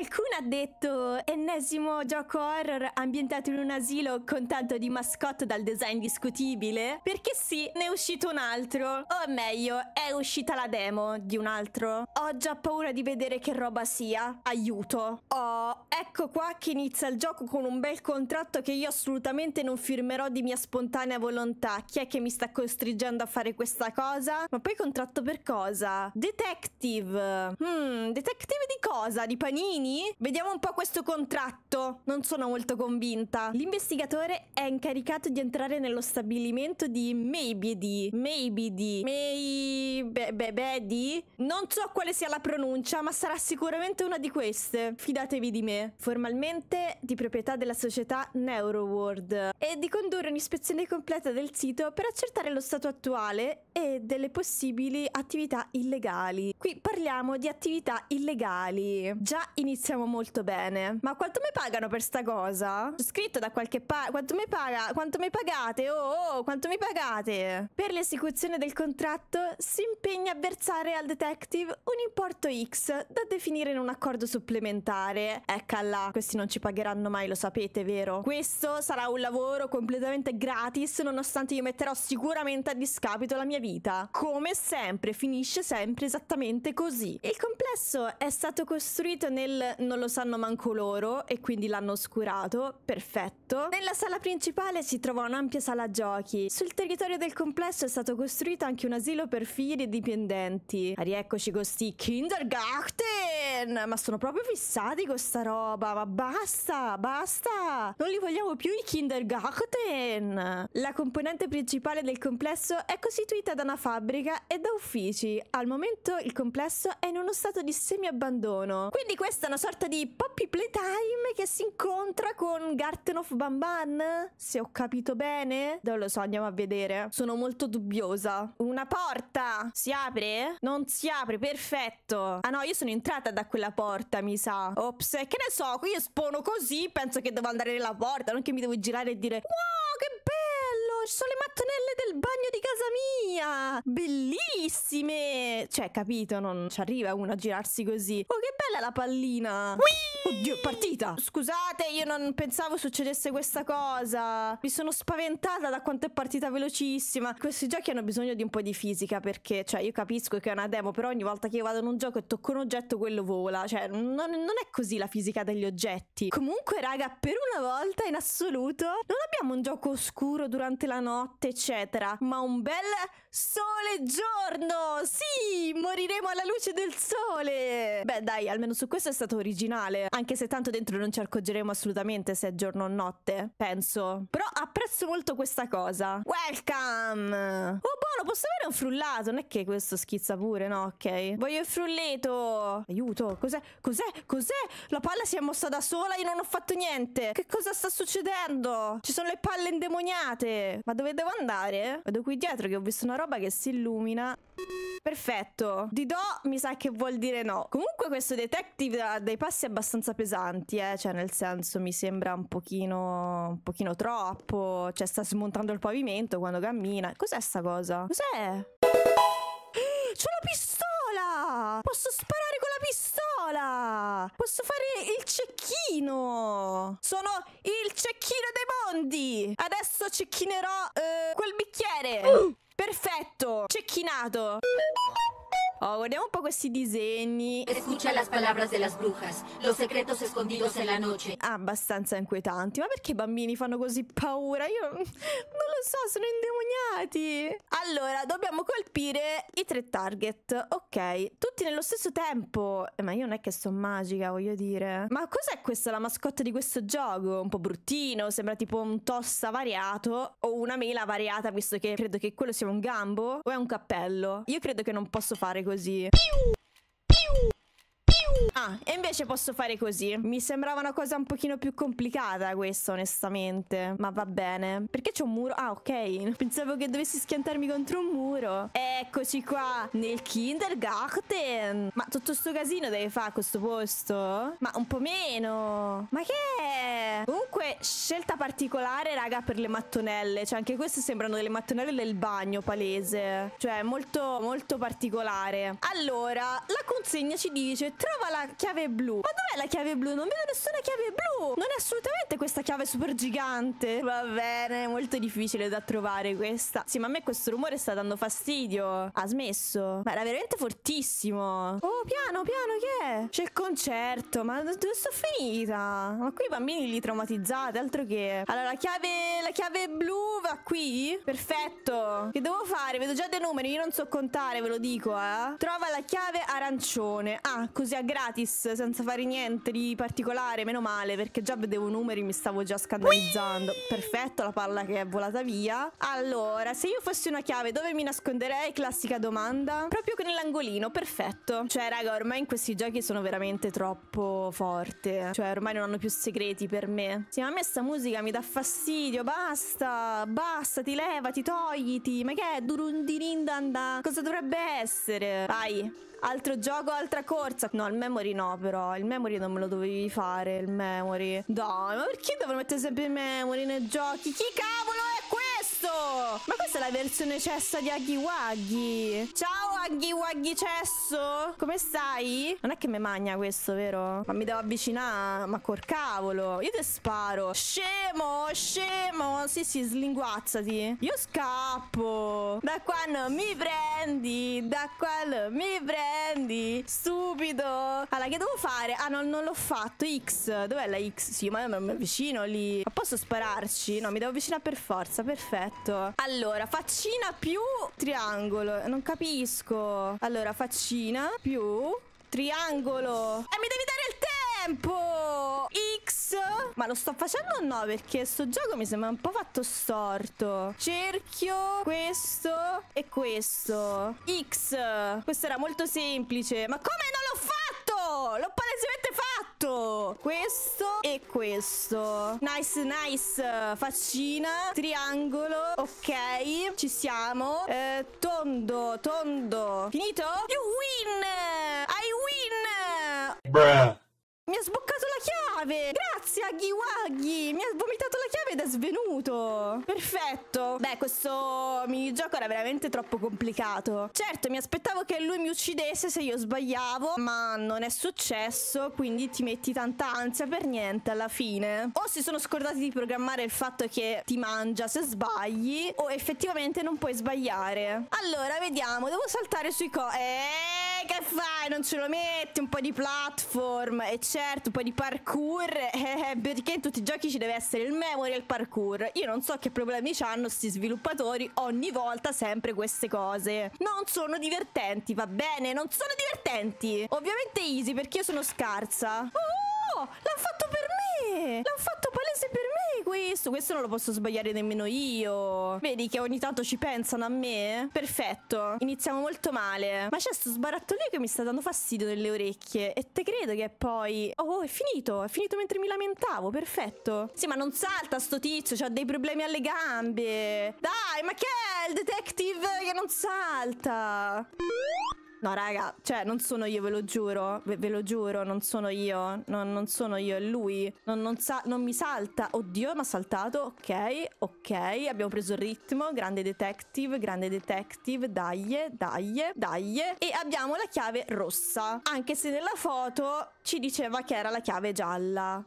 Qualcuno ha detto ennesimo gioco horror ambientato in un asilo con tanto di mascotte dal design discutibile? Perché sì, ne è uscito un altro. O meglio, è uscita la demo di un altro. Ho già paura di vedere che roba sia. Aiuto. Oh, ecco qua che inizia il gioco con un bel contratto che io assolutamente non firmerò di mia spontanea volontà. Chi è che mi sta costringendo a fare questa cosa? Ma poi contratto per cosa? Detective. Hmm, detective di cosa? Di panini? Mimi. Vediamo un po' questo contratto. Non sono molto convinta. L'investigatore è incaricato di entrare nello stabilimento di Maybedi. Maybedi. Maybedi. Non so quale sia la pronuncia, ma sarà sicuramente una di queste. Fidatevi di me. Formalmente di proprietà della società Neuroworld. E di condurre un'ispezione completa del sito per accertare lo stato attuale e delle possibili attività illegali. Qui parliamo di attività illegali. Già iniziamo molto bene. Ma quanto mi pagano per sta cosa? C'è scritto da qualche parte. Quanto mi paga? Quanto mi pagate? Oh, oh, quanto mi pagate? Per l'esecuzione del contratto si impegna a versare al detective un importo X da definire in un accordo supplementare. Eccala, questi non ci pagheranno mai, lo sapete, vero? Questo sarà un lavoro completamente gratis, nonostante io metterò sicuramente a discapito la mia vita vita. Come sempre, finisce sempre esattamente così. Il complesso è stato costruito nel non lo sanno manco loro e quindi l'hanno oscurato, perfetto. Nella sala principale si trova un'ampia sala giochi. Sul territorio del complesso è stato costruito anche un asilo per figli e dipendenti. Rieccoci con sti kindergarten! Ken, ma sono proprio fissati con sta roba, ma basta, basta! Non li vogliamo più i kindergarten! La componente principale del complesso è costituita da una fabbrica e da uffici. Al momento il complesso è in uno stato di semi-abbandono. Quindi questa è una sorta di poppy playtime Bambane che si incontra con Garten of Bamban? Se ho capito bene? Non lo so, andiamo a vedere. Sono molto dubbiosa. Una porta! Si apre? Non si apre, perfetto. Ah no, io sono entrata da quella porta, mi sa. Ops, eh, che ne so, qui espono così, penso che devo andare nella porta, non che mi devo girare e dire Wow, che bello! Ci sono le mattonelle del bagno di casa mia! Bellissime! Cioè, capito, non ci arriva uno a girarsi così. Oh, che bella la pallina! Whee! Oddio, è partita! Scusate, io non pensavo succedesse questa cosa. Mi sono spaventata da quanto è partita velocissima. Questi giochi hanno bisogno di un po' di fisica perché, cioè, io capisco che è una demo, però ogni volta che io vado in un gioco e tocco un oggetto, quello vola. Cioè, non, non è così la fisica degli oggetti. Comunque, raga, per una volta in assoluto non abbiamo un gioco oscuro durante la notte, eccetera, ma un bel bel sole giorno! Sì, moriremo alla luce del sole! Beh dai, almeno su questo è stato originale, anche se tanto dentro non ci accorgeremo assolutamente se è giorno o notte, penso. Però apprezzo molto questa cosa. Welcome! Oh buono, posso avere un frullato? Non è che questo schizza pure, no? Ok. Voglio il frulleto! Aiuto, cos'è? Cos'è? Cos'è? La palla si è mossa da sola, io non ho fatto niente! Che cosa sta succedendo? Ci sono le palle indemoniate! Ma dove devo andare? Vado qui dietro? dietro che ho visto una roba che si illumina. Perfetto. Di do mi sa che vuol dire no. Comunque questo detective ha dei passi abbastanza pesanti, eh. Cioè nel senso mi sembra un pochino, un pochino troppo. Cioè sta smontando il pavimento quando cammina. Cos'è sta cosa? Cos'è? C'è la pistola! Posso sparare con la pistola! Posso fare cecchino! Sono il cecchino dei mondi! Adesso cecchinerò eh, quel bicchiere! Uh. Perfetto! Cecchinato! Oh, guardiamo un po' questi disegni. Escucha las palabras de las brujas, los secretos escondidos en la noche. Ah, abbastanza inquietanti. Ma perché i bambini fanno così paura? Io non lo so, sono indemoniati. Allora, dobbiamo colpire i tre target. Ok, tutti nello stesso tempo. Eh, ma io non è che sono magica, voglio dire. Ma cos'è questa, la mascotte di questo gioco? Un po' bruttino, sembra tipo un tossa variato o una mela variata, visto che credo che quello sia un gambo o è un cappello. Io credo che non posso fare così e. Piu! Ah, e invece posso fare così. Mi sembrava una cosa un pochino più complicata questa, onestamente. Ma va bene. Perché c'è un muro? Ah, ok. Pensavo che dovessi schiantarmi contro un muro. Eccoci qua, nel kindergarten. Ma tutto sto casino deve fare a questo posto? Ma un po' meno. Ma che è? Comunque, scelta particolare, raga, per le mattonelle. Cioè, anche queste sembrano delle mattonelle del bagno, palese. Cioè, molto, molto particolare. Allora, la consegna ci dice, trova la chiave blu? Ma dov'è la chiave blu? Non vedo nessuna chiave blu! Non è assolutamente chiave super gigante. Va bene, molto difficile da trovare questa. Sì, ma a me questo rumore sta dando fastidio. Ha smesso. Ma era veramente fortissimo. Oh, piano, piano, che è? C'è il concerto. Ma dove sto finita? Ma qui i bambini li traumatizzate, altro che... Allora, la chiave, la chiave blu va qui? Perfetto. Che devo fare? Vedo già dei numeri, io non so contare, ve lo dico, eh. Trova la chiave arancione. Ah, così a gratis, senza fare niente di particolare, meno male, perché già vedevo numeri, mi stavo stavo già scandalizzando. Whee! Perfetto, la palla che è volata via. Allora, se io fossi una chiave, dove mi nasconderei? Classica domanda. Proprio nell'angolino, perfetto. Cioè, raga, ormai in questi giochi sono veramente troppo forte. Cioè, ormai non hanno più segreti per me. Sì, ma a me sta musica mi dà fastidio. Basta, basta, ti levati togliti. Ma che è? Durundirindanda. Cosa dovrebbe essere? Vai. Altro gioco, altra corsa. No, il memory no, però. Il memory non me lo dovevi fare. Il memory. Dai, ma perché devono mettere sempre i memory nei giochi? Chi cavolo? cesso! Ma questa è la versione cessa di Aghi Waghi. Ciao Aghi Waghi cesso! Come stai? Non è che mi magna questo, vero? Ma mi devo avvicinare? Ma col cavolo! Io te sparo! Scemo! Scemo! Sì, sì, slinguazzati. Io scappo! Da qua non mi prendi! Da qua non mi prendi! Stupido! Allora, che devo fare? Ah, no, non l'ho fatto. X. Dov'è la X? Sì, ma io mi avvicino lì. Ma posso spararci? No, mi devo avvicinare per forza. Perfetto fatto? Allora, faccina più triangolo. Non capisco. Allora, faccina più triangolo. E mi devi dare il tempo! X. Ma lo sto facendo o no? Perché sto gioco mi sembra un po' fatto storto. Cerchio, questo e questo. X. Questo era molto semplice. Ma come non l'ho fatto? L'ho palesemente fatto! fatto questo e questo. Nice, nice. Faccina, triangolo. Ok, ci siamo. Eh, tondo, tondo. Finito? You win! I win! Bruh. Mi ha sboccato la chiave! chiave! Grazie, Aghiwaghi Mi ha vomitato la chiave ed è svenuto! Perfetto! Beh, questo minigioco era veramente troppo complicato. Certo, mi aspettavo che lui mi uccidesse se io sbagliavo, ma non è successo, quindi ti metti tanta ansia per niente alla fine. O si sono scordati di programmare il fatto che ti mangia se sbagli, o effettivamente non puoi sbagliare. Allora, vediamo, devo saltare sui co... Eeeh! che fai? Non ce lo metti? Un po' di platform e certo un po' di parkour. Eh, perché in tutti i giochi ci deve essere il memory e il parkour. Io non so che problemi ci hanno sti sviluppatori ogni volta sempre queste cose. Non sono divertenti, va bene? Non sono divertenti. Ovviamente easy perché io sono scarsa. Oh, l'hanno fatto per me! L'hanno fatto palese per me! questo, questo non lo posso sbagliare nemmeno io. Vedi che ogni tanto ci pensano a me? Perfetto, iniziamo molto male. Ma c'è sto sbarattolino che mi sta dando fastidio nelle orecchie. E te credo che poi... Oh, oh, è finito, è finito mentre mi lamentavo, perfetto. Sì, ma non salta sto tizio, ha dei problemi alle gambe. Dai, ma che è il detective che non salta? No, raga, cioè, non sono io, ve lo giuro. Ve, ve lo giuro, non sono io. No, non sono io, è lui. Non, non, sa, non mi salta. Oddio, mi ha saltato. Ok, ok. Abbiamo preso il ritmo. Grande detective, grande detective. Dai, dai, dai. E abbiamo la chiave rossa. Anche se nella foto ci diceva che era la chiave gialla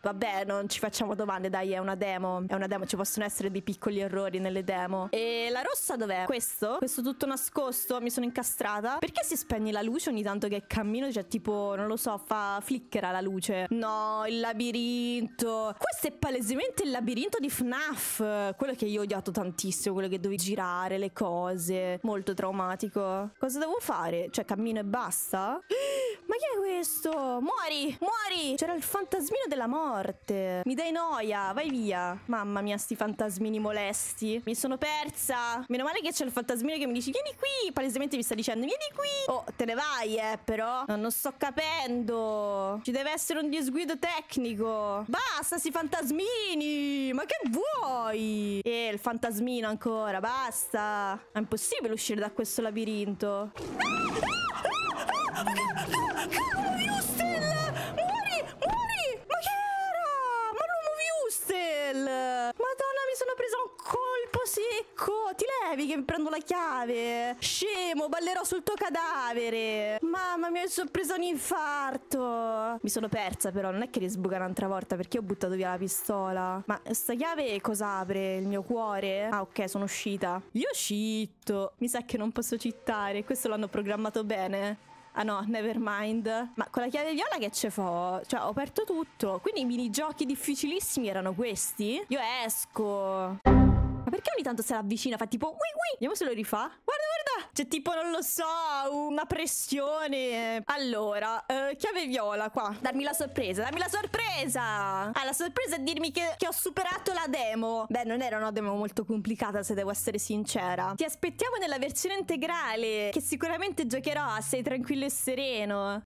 vabbè, non ci facciamo domande, dai, è una demo, è una demo, ci possono essere dei piccoli errori nelle demo. E la rossa dov'è? Questo? Questo tutto nascosto, mi sono incastrata. Perché si spegne la luce ogni tanto che cammino? Cioè, tipo, non lo so, fa flickera la luce. No, il labirinto. Questo è palesemente il labirinto di FNAF, quello che io ho odiato tantissimo, quello che dovevi girare, le cose, molto traumatico. Cosa devo fare? Cioè, cammino e basta? Ma chi è questo? Muori, muori! C'era il fantasmino della morte morte. Mi dai noia, vai via. Mamma mia, sti fantasmini molesti. Mi sono persa. Meno male che c'è il fantasmino che mi dice vieni qui. Palesemente mi sta dicendo vieni qui. Oh, te ne vai, eh, però. Non, non sto capendo. Ci deve essere un disguido tecnico. Basta, sti fantasmini. Ma che vuoi? Eh, il fantasmino ancora, basta. È impossibile uscire da questo labirinto. Ah! ah! prendo la chiave. Scemo, ballerò sul tuo cadavere. Mamma mia, ho preso un infarto. Mi sono persa però, non è che risbuca un'altra volta perché ho buttato via la pistola. Ma sta chiave cosa apre? Il mio cuore? Ah, ok, sono uscita. Io citto. Mi sa che non posso cittare. Questo l'hanno programmato bene. Ah no, never mind. Ma con la chiave viola che ce fo? Cioè, ho aperto tutto. Quindi i minigiochi difficilissimi erano questi? Io esco. Ma perché ogni tanto se l'avvicina? Fa tipo... Ui, ui. Vediamo se lo rifà. Guarda, guarda. C'è tipo, non lo so, una pressione. Allora, eh, chiave viola qua. Darmi la sorpresa, dammi la sorpresa. Ah, la sorpresa è dirmi che, che ho superato la demo. Beh, non era una demo molto complicata, se devo essere sincera. Ti aspettiamo nella versione integrale, che sicuramente giocherò a ah, Sei tranquillo e sereno.